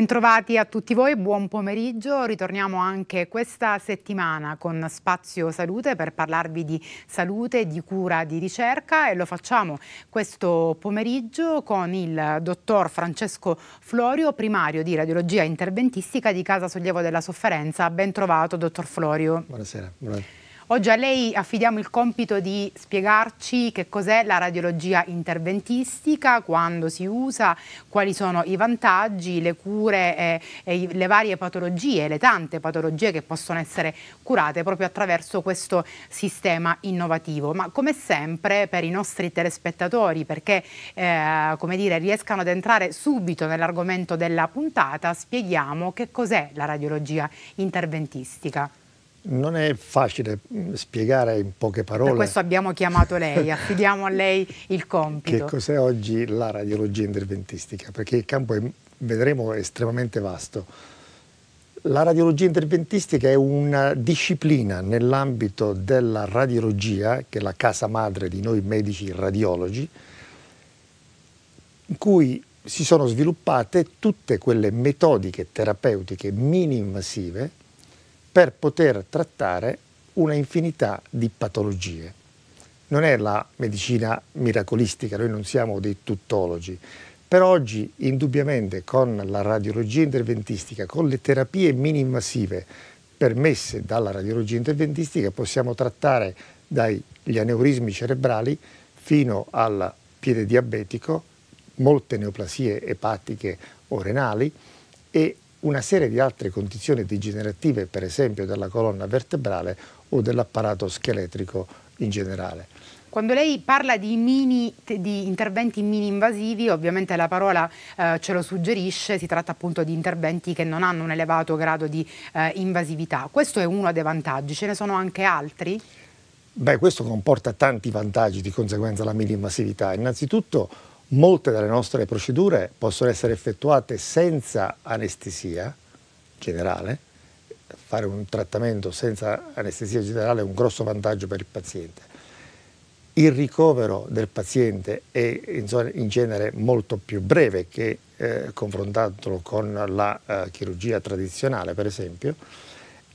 Bentrovati a tutti voi, buon pomeriggio. Ritorniamo anche questa settimana con Spazio Salute per parlarvi di salute, di cura, di ricerca e lo facciamo questo pomeriggio con il dottor Francesco Florio, primario di radiologia interventistica di Casa Sollievo della Sofferenza. Bentrovato, dottor Florio. Buonasera. buonasera. Oggi a lei affidiamo il compito di spiegarci che cos'è la radiologia interventistica, quando si usa, quali sono i vantaggi, le cure e, e le varie patologie, le tante patologie che possono essere curate proprio attraverso questo sistema innovativo. Ma come sempre per i nostri telespettatori, perché eh, come dire, riescano ad entrare subito nell'argomento della puntata, spieghiamo che cos'è la radiologia interventistica. Non è facile mm, spiegare in poche parole. Per questo abbiamo chiamato lei, affidiamo a lei il compito. Che cos'è oggi la radiologia interventistica? Perché il campo, è, vedremo, è estremamente vasto. La radiologia interventistica è una disciplina nell'ambito della radiologia, che è la casa madre di noi medici radiologi, in cui si sono sviluppate tutte quelle metodiche terapeutiche mini-invasive per poter trattare una infinità di patologie. Non è la medicina miracolistica, noi non siamo dei tuttologi, però oggi indubbiamente con la radiologia interventistica, con le terapie mini-invasive permesse dalla radiologia interventistica possiamo trattare dagli aneurismi cerebrali fino al piede diabetico, molte neoplasie epatiche o renali e una serie di altre condizioni degenerative, per esempio della colonna vertebrale o dell'apparato scheletrico in generale. Quando lei parla di, mini, di, interventi mini invasivi, ovviamente la parola eh, ce lo suggerisce, si tratta appunto di interventi che non hanno un elevato grado di eh, invasività. Questo è uno dei vantaggi, ce ne sono anche altri? Beh, questo comporta tanti vantaggi di conseguenza la mini invasività. Innanzitutto Molte delle nostre procedure possono essere effettuate senza anestesia generale, fare un trattamento senza anestesia generale è un grosso vantaggio per il paziente. Il ricovero del paziente è in, genere molto più breve che eh, confrontatelo con la eh, chirurgia tradizionale, per esempio,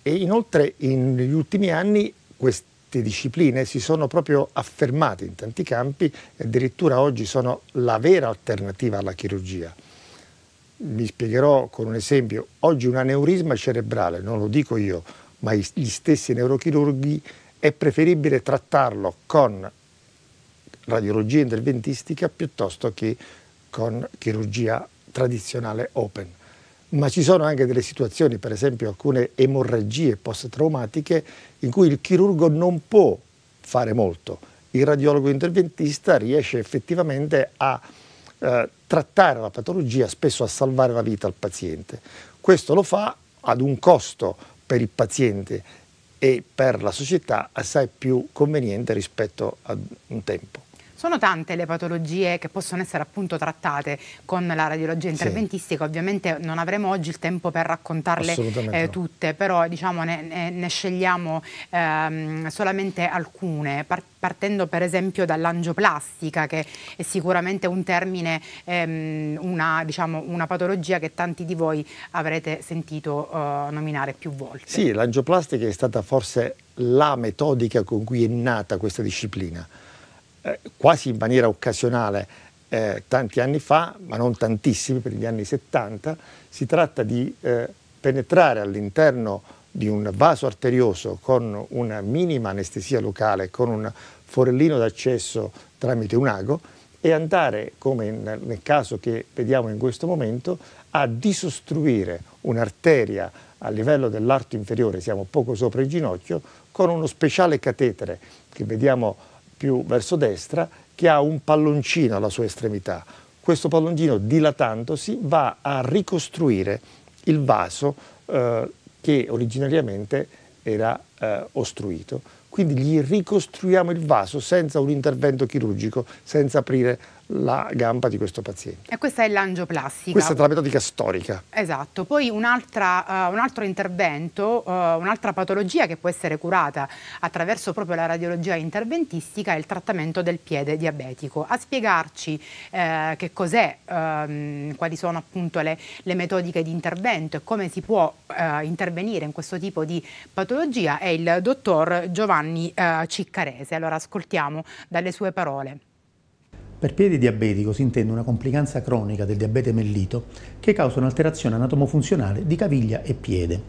e inoltre negli ultimi anni questi queste discipline si sono proprio affermate in tanti campi e addirittura oggi sono la vera alternativa alla chirurgia. Mi spiegherò con un esempio, oggi un aneurisma cerebrale, non lo dico io, ma gli stessi neurochirurghi, è preferibile trattarlo con radiologia interventistica piuttosto che con chirurgia tradizionale open ma ci sono anche delle situazioni, per esempio alcune emorragie post-traumatiche, in cui il chirurgo non può fare molto. Il radiologo interventista riesce effettivamente a eh, trattare la patologia, spesso a salvare la vita al paziente. Questo lo fa ad un costo per il paziente e per la società assai più conveniente rispetto a un tempo. Sono tante le patologie che possono essere appunto trattate con la radiologia interventistica, sì. ovviamente non avremo oggi il tempo per raccontarle eh, tutte, però diciamo ne, ne scegliamo ehm, solamente alcune, partendo per esempio dall'angioplastica, che è sicuramente un termine, ehm, una, diciamo, una, patologia che tanti di voi avrete sentito eh, nominare più volte. Sì, l'angioplastica è stata forse la metodica con cui è nata questa disciplina eh, quasi in maniera occasionale eh, tanti anni fa, ma non tantissimi, per gli anni 70, si tratta di eh, penetrare all'interno di un vaso arterioso con una minima anestesia locale, con un forellino d'accesso tramite un ago e andare, come in, nel caso che vediamo in questo momento, a disostruire un'arteria a livello dell'arto inferiore, siamo poco sopra il ginocchio, con uno speciale catetere che vediamo più verso destra che ha un palloncino alla sua estremità. Questo palloncino dilatandosi va a ricostruire il vaso eh, che originariamente era eh, ostruito. Quindi gli ricostruiamo il vaso senza un intervento chirurgico, senza aprire la gamba di questo paziente. E questa è l'angioplastica. Questa è la metodica storica. Esatto. Poi uh, un altro intervento, uh, un'altra patologia che può essere curata attraverso proprio la radiologia interventistica è il trattamento del piede diabetico. A spiegarci uh, che cos'è, ehm, quali sono appunto le, le, metodiche di intervento e come si può intervenire in questo tipo di patologia è il dottor Giovanni Ciccarese. Allora ascoltiamo dalle sue parole. Per piede diabetico si intende una complicanza cronica del diabete mellito che causa un'alterazione anatomofunzionale di caviglia e piede.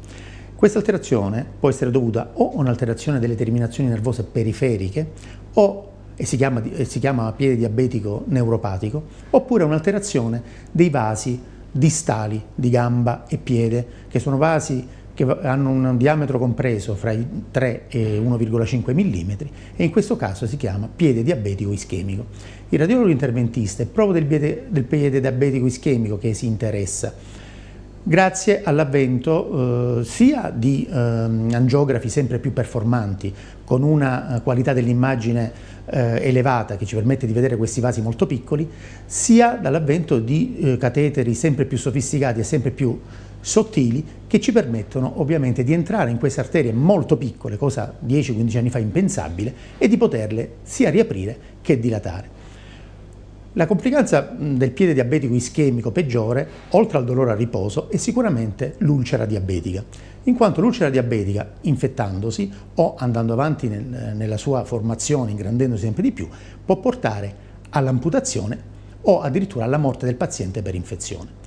Questa alterazione può essere dovuta o a un'alterazione delle terminazioni nervose periferiche o e si chiama, e si chiama piede diabetico neuropatico, oppure a un'alterazione dei vasi distali di gamba e piede, che sono vasi che hanno un diametro compreso fra i 3 e 1,5 mm e in questo caso si chiama piede diabetico ischemico. Il radiologo interventista è proprio del piede, del piede diabetico ischemico che si interessa grazie all'avvento eh, sia di eh, angiografi sempre più performanti con una eh, qualità dell'immagine eh, elevata che ci permette di vedere questi vasi molto piccoli, sia dall'avvento di eh, cateteri sempre più sofisticati e sempre più sottili che ci permettono ovviamente di entrare in queste arterie molto piccole, cosa 10-15 anni fa impensabile, e di poterle sia riaprire che dilatare. La complicanza del piede diabetico ischemico peggiore, oltre al dolore a riposo, è sicuramente l'ulcera diabetica, in quanto l'ulcera diabetica, infettandosi o andando avanti nel, nella sua formazione, ingrandendosi sempre di più, può portare all'amputazione o addirittura alla morte del paziente per infezione.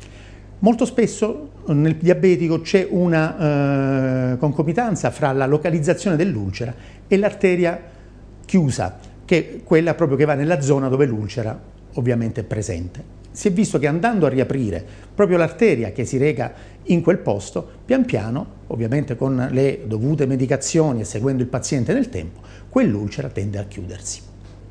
Molto spesso eh, nel diabetico c'è una eh, concomitanza fra la localizzazione dell'ulcera e l'arteria chiusa, che è quella proprio che va nella zona dove l'ulcera ovviamente è presente. Si è visto che andando a riaprire proprio l'arteria che si reca in quel posto, pian piano, ovviamente con le dovute medicazioni e seguendo il paziente nel tempo, quell'ulcera tende a chiudersi.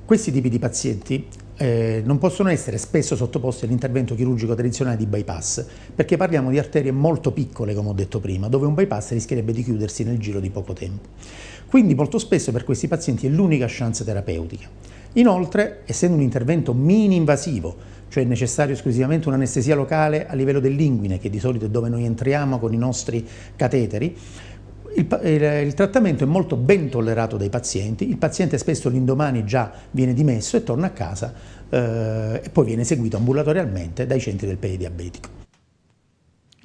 Questi tipi di pazienti eh, non possono essere spesso sottoposti all'intervento chirurgico tradizionale di bypass, perché parliamo di arterie molto piccole, come ho detto prima, dove un bypass rischierebbe di chiudersi nel giro di poco tempo. Quindi molto spesso per questi pazienti è l'unica chance terapeutica. Inoltre, essendo un intervento mini-invasivo, cioè necessario esclusivamente un'anestesia locale a livello dell'inguine, che di solito è dove noi entriamo con i nostri cateteri, il, il, il, trattamento è molto ben tollerato dai pazienti, il paziente spesso l'indomani già viene dimesso e torna a casa eh, e poi viene seguito ambulatorialmente dai centri del pedidiabetico.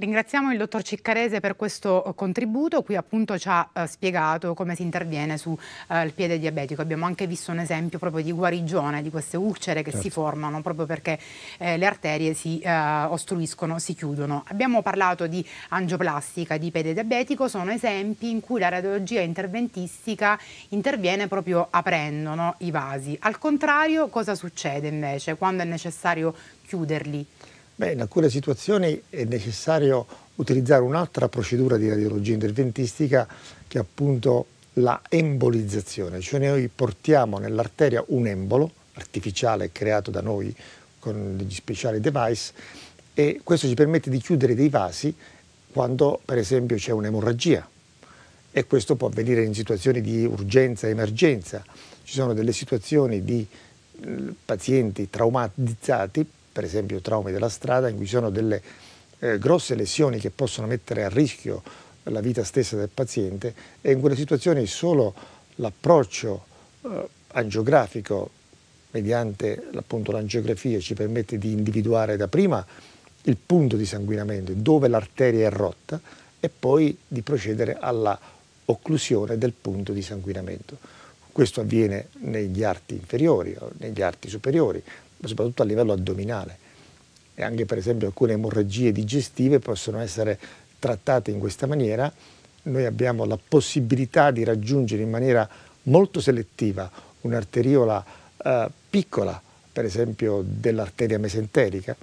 Ringraziamo il dottor Ciccarese per questo eh, contributo, qui appunto ci ha eh, spiegato come si interviene sul eh, piede diabetico. Abbiamo anche visto un esempio proprio di guarigione di queste ulcere che certo. si formano proprio perché eh, le arterie si eh, ostruiscono, si chiudono. Abbiamo parlato di angioplastica, di piede diabetico, sono esempi in cui la radiologia interventistica interviene proprio aprendo no, i vasi. Al contrario cosa succede invece quando è necessario chiuderli? Beh, in alcune situazioni è necessario utilizzare un'altra procedura di radiologia interventistica che è appunto la embolizzazione, cioè noi portiamo nell'arteria un embolo artificiale creato da noi con degli speciali device e questo ci permette di chiudere dei vasi quando per esempio c'è un'emorragia e questo può avvenire in situazioni di urgenza, e emergenza. Ci sono delle situazioni di eh, pazienti traumatizzati per esempio traumi della strada, in cui ci sono delle eh, grosse lesioni che possono mettere a rischio la vita stessa del paziente e in quelle situazioni solo l'approccio eh, angiografico mediante l'angiografia ci permette di individuare da prima il punto di sanguinamento, dove l'arteria è rotta e poi di procedere alla occlusione del punto di sanguinamento. Questo avviene negli arti inferiori, o negli arti superiori, soprattutto a livello addominale. E anche per esempio alcune emorragie digestive possono essere trattate in questa maniera. Noi abbiamo la possibilità di raggiungere in maniera molto selettiva un'arteriola eh, piccola, per esempio dell'arteria mesenterica,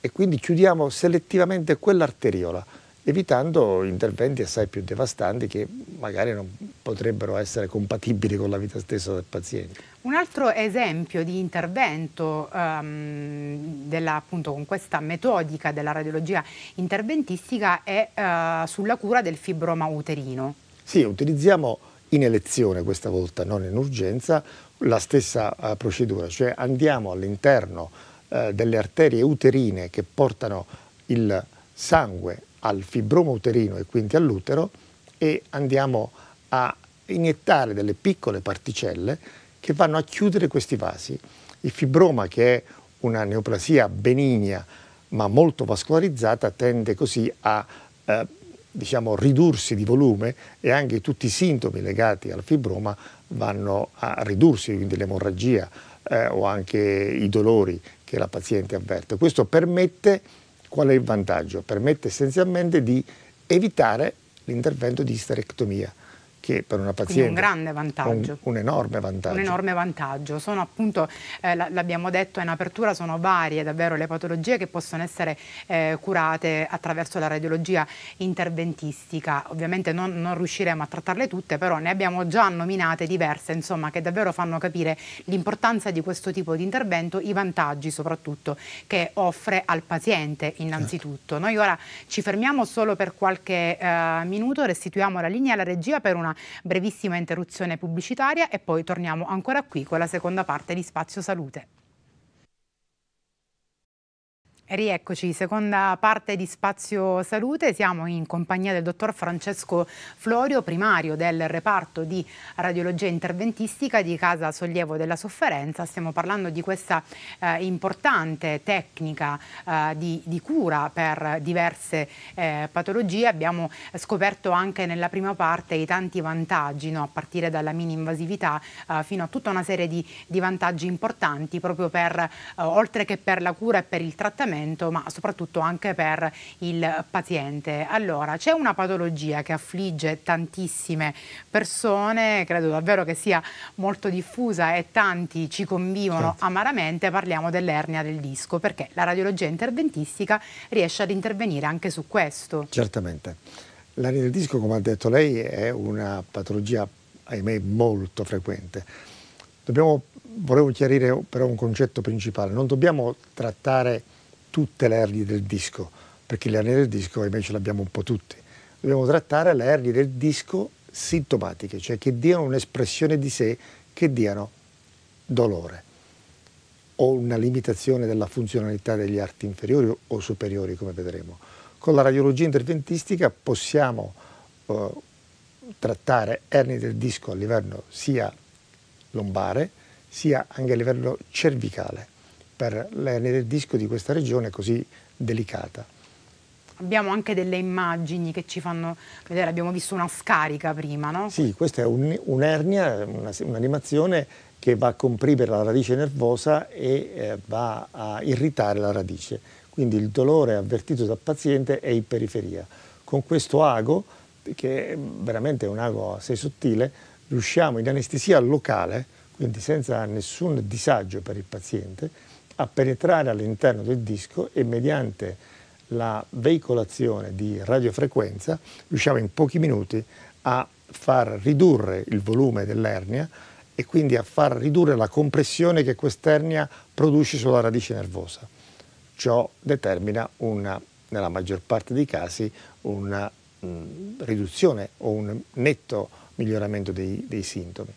e quindi chiudiamo selettivamente quell'arteriola, evitando interventi assai più devastanti che magari non, potrebbero essere compatibili con la vita stessa del paziente. Un altro esempio di intervento um, della, appunto, con questa metodica della radiologia interventistica è uh, sulla cura del fibroma uterino. Sì, utilizziamo in elezione questa volta, non in urgenza, la stessa uh, procedura, cioè andiamo all'interno uh, delle arterie uterine che portano il sangue al fibroma uterino e quindi all'utero e andiamo a iniettare delle piccole particelle che vanno a chiudere questi vasi. Il fibroma, che è una neoplasia benigna ma molto vascolarizzata, tende così a eh, diciamo, ridursi di volume e anche tutti i sintomi legati al fibroma vanno a ridursi, quindi l'emorragia eh, o anche i dolori che la paziente avverte. Questo permette, qual è il vantaggio? Permette essenzialmente di evitare l'intervento di isterectomia, che per una paziente... Quindi un grande vantaggio. Un, un, enorme vantaggio. Un enorme vantaggio. Sono appunto, eh, l'abbiamo detto in apertura, sono varie davvero le patologie che possono essere eh, curate attraverso la radiologia interventistica. Ovviamente non, non, riusciremo a trattarle tutte, però ne abbiamo già nominate diverse, insomma, che davvero fanno capire l'importanza di questo tipo di intervento, i vantaggi soprattutto che offre al paziente innanzitutto. Certo. Noi ora ci fermiamo solo per qualche eh, minuto, restituiamo la linea alla regia per una una brevissima interruzione pubblicitaria e poi torniamo ancora qui con la seconda parte di Spazio Salute. Rieccoci, seconda parte di Spazio Salute, siamo in compagnia del dottor Francesco Florio, primario del reparto di radiologia interventistica di Casa Sollievo della Sofferenza, stiamo parlando di questa eh, importante tecnica eh, di, di, cura per diverse eh, patologie, abbiamo scoperto anche nella prima parte i tanti vantaggi, no? a partire dalla mini-invasività eh, fino a tutta una serie di, di vantaggi importanti proprio per, eh, oltre che per la cura e per il trattamento, trattamento, ma soprattutto anche per il paziente. Allora, c'è una patologia che affligge tantissime persone, credo davvero che sia molto diffusa e tanti ci convivono certo. amaramente, parliamo dell'ernia del disco, perché la radiologia interventistica riesce ad intervenire anche su questo. Certamente. L'ernia del disco, come ha detto lei, è una patologia, ahimè, molto frequente. Dobbiamo, volevo chiarire però un concetto principale, non dobbiamo trattare tutte le ernie del disco, perché le ernie del disco invece le abbiamo un po' tutte. Dobbiamo trattare le ernie del disco sintomatiche, cioè che diano un'espressione di sé, che diano dolore o una limitazione della funzionalità degli arti inferiori o superiori, come vedremo. Con la radiologia interventistica possiamo eh, trattare ernie del disco a livello sia lombare, sia anche a livello cervicale per l'ernia del disco di questa regione così delicata. Abbiamo anche delle immagini che ci fanno vedere, abbiamo visto una scarica prima, no? Sì, questa è un'ernia, un un'animazione che va a comprimere la radice nervosa e eh, va a irritare la radice. Quindi il dolore avvertito dal paziente è in periferia. Con questo ago, che è veramente un ago assai sottile, riusciamo in anestesia locale, quindi senza nessun disagio per il paziente, a penetrare all'interno del disco e mediante la veicolazione di radiofrequenza riusciamo in pochi minuti a far ridurre il volume dell'ernia e quindi a far ridurre la compressione che quest'ernia produce sulla radice nervosa. Ciò determina una, nella maggior parte dei casi una mh, mm, riduzione o un netto miglioramento dei, dei sintomi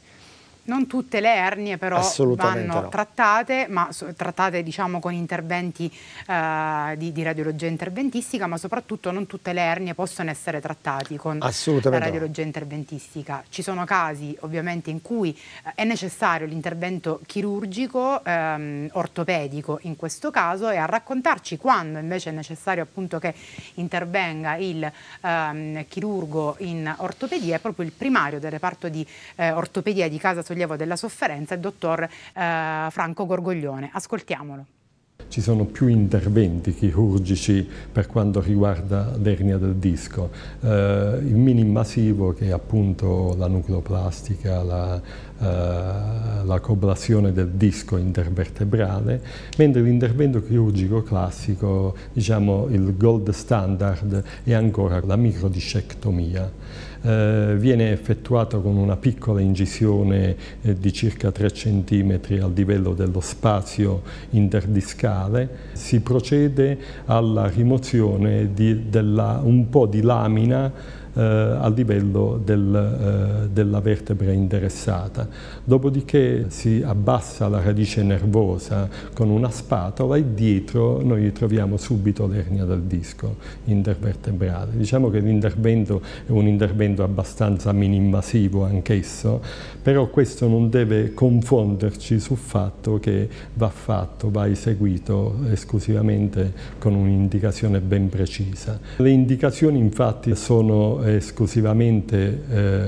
non tutte le ernie però vanno no. trattate, ma trattate diciamo con interventi eh, di, di, radiologia interventistica, ma soprattutto non tutte le ernie possono essere trattate con la radiologia no. interventistica. Ci sono casi ovviamente in cui eh, è necessario l'intervento chirurgico, ehm, ortopedico in questo caso, e a raccontarci quando invece è necessario appunto che intervenga il ehm, chirurgo in ortopedia è proprio il primario del reparto di eh, ortopedia di casa sociale sollievo della sofferenza, il dottor eh, Franco Gorgoglione. Ascoltiamolo. Ci sono più interventi chirurgici per quanto riguarda l'ernia del disco, eh, il minimassivo che è appunto la nucleoplastica, la, eh, la coblazione del disco intervertebrale, mentre l'intervento chirurgico classico, diciamo il gold standard, è ancora la microdiscectomia eh, viene effettuato con una piccola incisione eh, di circa 3 cm al livello dello spazio interdiscale. Si procede alla rimozione di, della, un po' di lamina eh, a livello del, eh, della vertebra interessata. Dopodiché si abbassa la radice nervosa con una spatola e dietro noi troviamo subito l'ernia del disco intervertebrale. Diciamo che l'intervento è un intervento abbastanza mini-invasivo anch'esso, però questo non deve confonderci sul fatto che va fatto, va eseguito esclusivamente con un'indicazione ben precisa. Le indicazioni infatti sono sono esclusivamente eh,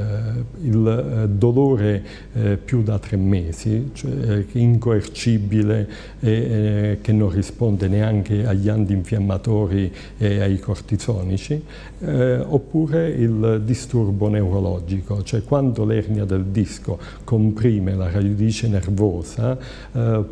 il eh, dolore eh, più da tre mesi, cioè incoercibile e che non risponde neanche agli antinfiammatori e ai cortisonici, oppure il disturbo neurologico, cioè quando l'ernia del disco comprime la radice nervosa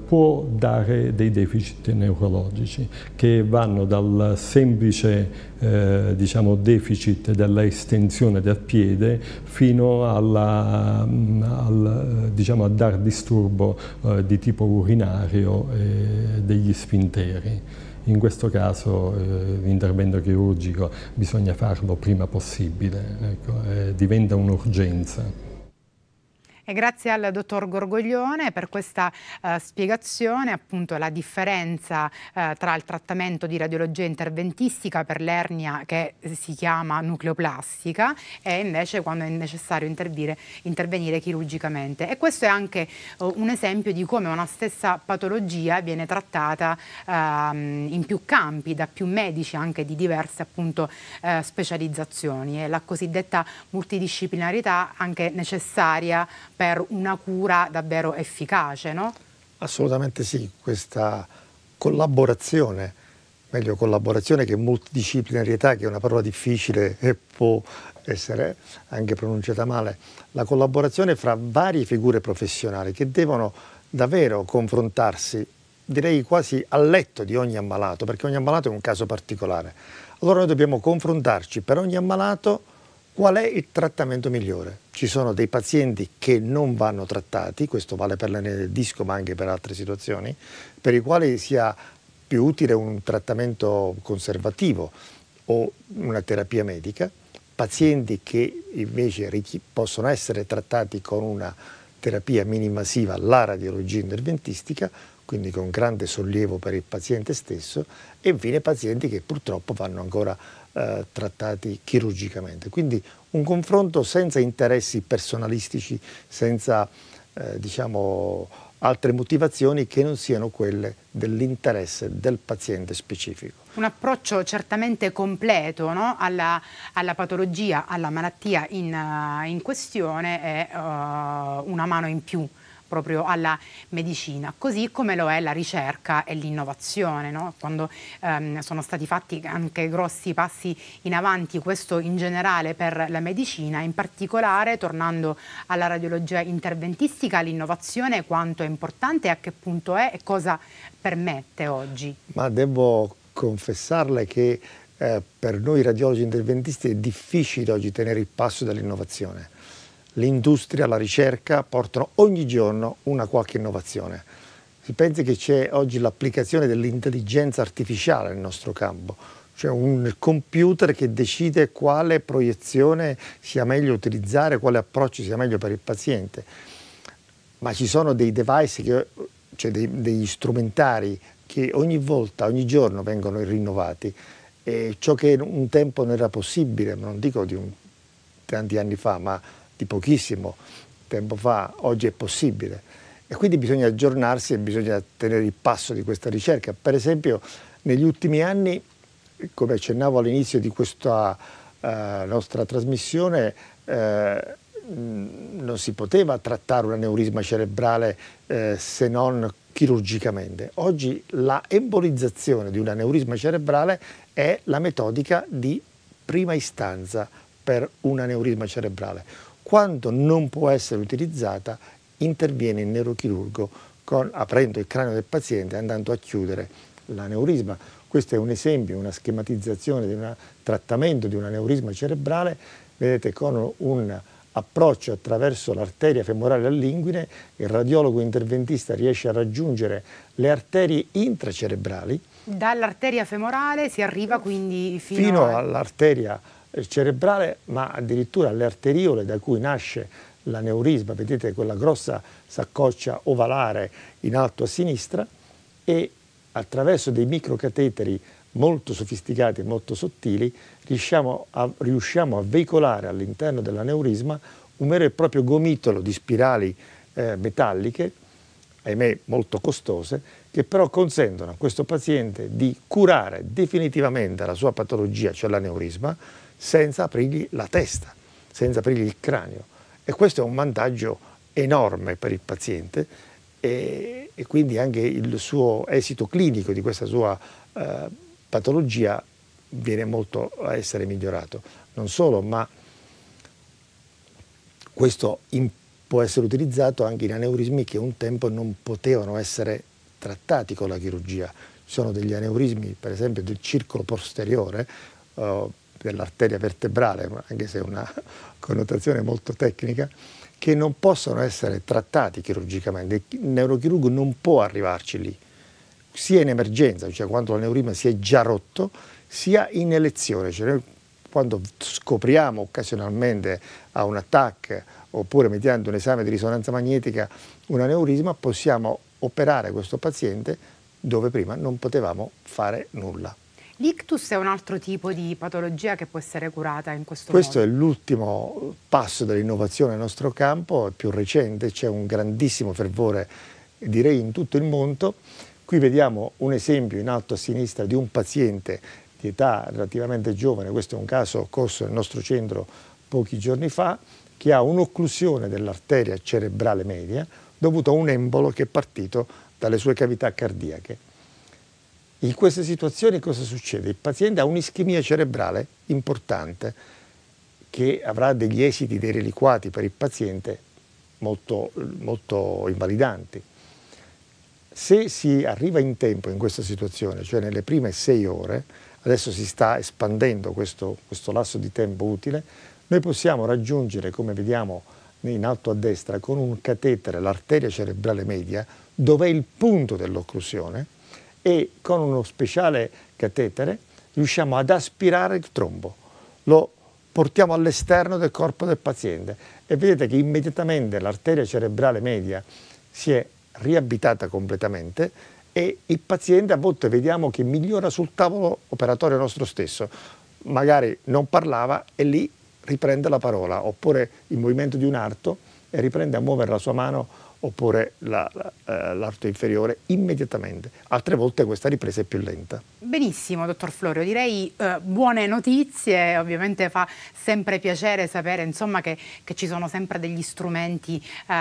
può dare dei deficit neurologici che vanno dal semplice eh, diciamo, deficit dell'esercizio estensione del piede fino alla, mm, al, eh, diciamo, a dar disturbo eh, di tipo urinario eh, degli spinteri. In questo caso eh, l'intervento chirurgico bisogna farlo prima possibile, ecco, eh, diventa un'urgenza. E grazie al dottor Gorgoglione per questa eh, spiegazione, appunto la differenza eh, tra il trattamento di radiologia interventistica per l'ernia che si chiama nucleoplastica e invece quando è necessario intervenire chirurgicamente. E questo è anche eh, un esempio di come una stessa patologia viene trattata ehm, in più campi, da più medici anche di diverse appunto eh, specializzazioni e la cosiddetta multidisciplinarità anche necessaria per una cura davvero efficace, no? Assolutamente sì, questa collaborazione, meglio collaborazione che multidisciplinarietà, che è una parola difficile e può essere anche pronunciata male, la collaborazione fra varie figure professionali che devono davvero confrontarsi, direi quasi a letto di ogni ammalato, perché ogni ammalato è un caso particolare. Allora noi dobbiamo confrontarci per ogni ammalato Qual è il trattamento migliore? Ci sono dei pazienti che non vanno trattati, questo vale per l'anea del disco ma anche per altre situazioni, per i quali sia più utile un trattamento conservativo o una terapia medica, pazienti che invece possono essere trattati con una terapia minimasiva, la radiologia interventistica, quindi con grande sollievo per il paziente stesso, e infine pazienti che purtroppo vanno ancora eh, trattati chirurgicamente. Quindi un confronto senza interessi personalistici, senza eh, diciamo, altre motivazioni che non siano quelle dell'interesse del paziente specifico. Un approccio certamente completo no? alla, alla, patologia, alla malattia in, eh, in questione è uh, una mano in più proprio alla medicina, così come lo è la ricerca e l'innovazione. No? Quando ehm, sono stati fatti anche grossi passi in avanti, questo in generale per la medicina, in particolare tornando alla radiologia interventistica, l'innovazione quanto è importante, a che punto è e cosa permette oggi? Ma devo confessarle che eh, per noi radiologi interventisti è difficile oggi tenere il passo dall'innovazione l'industria, la ricerca portano ogni giorno una qualche innovazione. Si pensi che c'è oggi l'applicazione dell'intelligenza artificiale nel nostro campo, cioè un computer che decide quale proiezione sia meglio utilizzare, quale approccio sia meglio per il paziente. Ma ci sono dei device, che, cioè dei, degli strumentari che ogni volta, ogni giorno vengono rinnovati. E ciò che un tempo non era possibile, non dico di un, tanti anni fa, ma di pochissimo tempo fa, oggi è possibile. E quindi bisogna aggiornarsi e bisogna tenere il passo di questa ricerca. Per esempio, negli ultimi anni, come accennavo all'inizio di questa uh, nostra trasmissione, uh, non si poteva trattare un aneurisma cerebrale eh, se non chirurgicamente. Oggi la embolizzazione di un aneurisma cerebrale è la metodica di prima istanza per un aneurisma cerebrale quando non può essere utilizzata interviene il neurochirurgo con, aprendo il cranio del paziente e andando a chiudere l'aneurisma. Questo è un esempio, una schematizzazione di un trattamento di un aneurisma cerebrale, vedete con un approccio attraverso l'arteria femorale all'inguine, il radiologo interventista riesce a raggiungere le arterie intracerebrali. Dall'arteria femorale si arriva quindi fino, fino all'arteria cerebrale ma addirittura alle arteriole da cui nasce l'aneurisma, vedete quella grossa saccoccia ovalare in alto a sinistra e attraverso dei microcateteri molto sofisticati e molto sottili riusciamo a, riusciamo a veicolare all'interno dell'aneurisma un vero e proprio gomitolo di spirali eh, metalliche, ahimè molto costose, che però consentono a questo paziente di curare definitivamente la sua patologia, cioè l'aneurisma, senza aprirgli la testa, senza aprirgli il cranio. E questo è un vantaggio enorme per il paziente e, e quindi anche il suo esito clinico di questa sua eh, patologia viene molto a essere migliorato. Non solo, ma questo in, può essere utilizzato anche in aneurismi che un tempo non potevano essere trattati con la chirurgia. Ci sono degli aneurismi, per esempio, del circolo posteriore, eh, dell'arteria vertebrale, anche se è una connotazione molto tecnica, che non possono essere trattati chirurgicamente. Il neurochirurgo non può arrivarci lì, sia in emergenza, cioè quando la neurima si è già rotto, sia in elezione, cioè noi quando scopriamo occasionalmente a un attacco oppure mediante un esame di risonanza magnetica un aneurisma possiamo operare questo paziente dove prima non potevamo fare nulla. L'ictus è un altro tipo di patologia che può essere curata in questo, questo modo? Questo è l'ultimo passo dell'innovazione nel nostro campo, è più recente, c'è un grandissimo fervore direi in tutto il mondo. Qui vediamo un esempio in alto a sinistra di un paziente di età relativamente giovane, questo è un caso occorso nel nostro centro pochi giorni fa, che ha un'occlusione dell'arteria cerebrale media dovuta a un embolo che è partito dalle sue cavità cardiache in queste situazioni cosa succede? Il paziente ha un'ischemia cerebrale importante che avrà degli esiti, dei reliquati per il paziente molto, molto invalidanti. Se si arriva in tempo in questa situazione, cioè nelle prime sei ore, adesso si sta espandendo questo, questo lasso di tempo utile, noi possiamo raggiungere, come vediamo in alto a destra, con un catetere l'arteria cerebrale media, dove è il punto dell'occlusione, e con uno speciale catetere riusciamo ad aspirare il trombo, lo portiamo all'esterno del corpo del paziente e vedete che immediatamente l'arteria cerebrale media si è riabitata completamente e il paziente a volte vediamo che migliora sul tavolo operatorio nostro stesso, magari non parlava e lì riprende la parola, oppure il movimento di un arto e riprende a muovere la sua mano oppure la, la, eh, l'arto inferiore immediatamente. Altre volte questa ripresa è più lenta. Benissimo, dottor Florio, direi eh, buone notizie, ovviamente fa sempre piacere sapere insomma, che, che, ci sono sempre degli strumenti eh,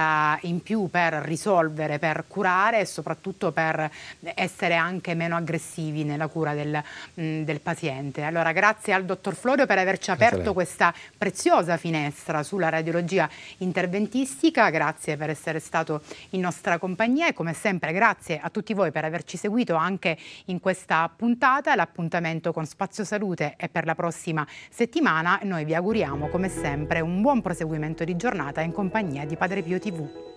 in più per risolvere, per curare e soprattutto per essere anche meno aggressivi nella cura del, mh, mm, del paziente. Allora grazie al dottor Florio per averci aperto questa preziosa finestra sulla radiologia interventistica, grazie per essere stato stato in nostra compagnia e come sempre grazie a tutti voi per averci seguito anche in questa puntata. L'appuntamento con Spazio Salute è per la prossima settimana noi vi auguriamo come sempre un buon proseguimento di giornata in compagnia di Padre Pio TV.